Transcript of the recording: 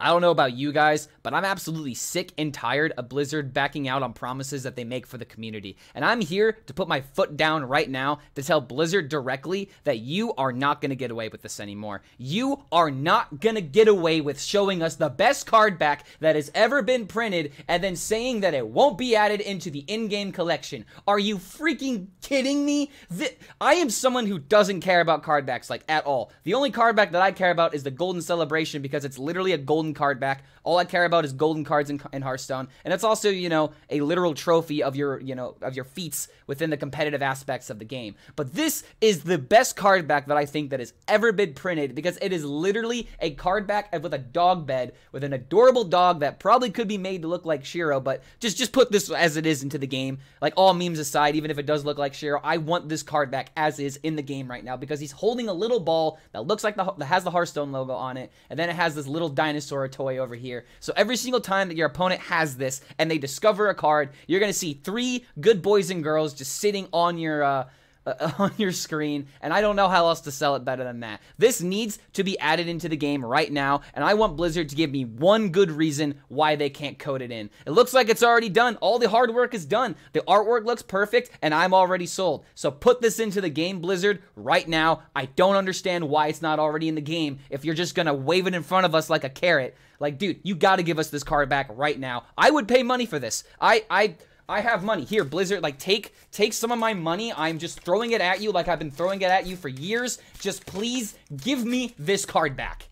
I don't know about you guys, but I'm absolutely sick and tired of Blizzard backing out on promises that they make for the community. And I'm here to put my foot down right now to tell Blizzard directly that you are not going to get away with this anymore. You are not going to get away with showing us the best card back that has ever been printed and then saying that it won't be added into the in game collection. Are you freaking kidding me? Th- I am someone who doesn't care about card backs like at all. The only card back that I care about is the Golden Celebration because it's literally a golden golden card back. All I care about is golden cards in, in Hearthstone, and it's also you know a literal trophy of your you know of your feats within the competitive aspects of the game. But this is the best card back that I think that has ever been printed because it is literally a card back with a dog bed with an adorable dog that probably could be made to look like Shiro, but just just put this as it is into the game. Like all memes aside, even if it does look like Shiro, I want this card back as is in the game right now because he's holding a little ball that looks like the that has the Hearthstone logo on it, and then it has this little dinosaur or a toy over here. So every single time that your opponent has this and they discover a card, you're going to see three good boys and girls just sitting on your uh, uh, on your screen, and I don't know how else to sell it better than that. This needs to be added into the game right now, and I want Blizzard to give me one good reason why they can't code it in. It looks like it's already done. All the hard work is done. The artwork looks perfect, and I'm already sold. So put this into the game, Blizzard, right now. I don't understand why it's not already in the game if you're just gonna wave it in front of us like a carrot. Like, dude, you gotta give us this card back right now. I would pay money for this. I, I, I have money. Here, Blizzard, like take take some of my money. I'm just throwing it at you like I've been throwing it at you for years. Just please give me this card back.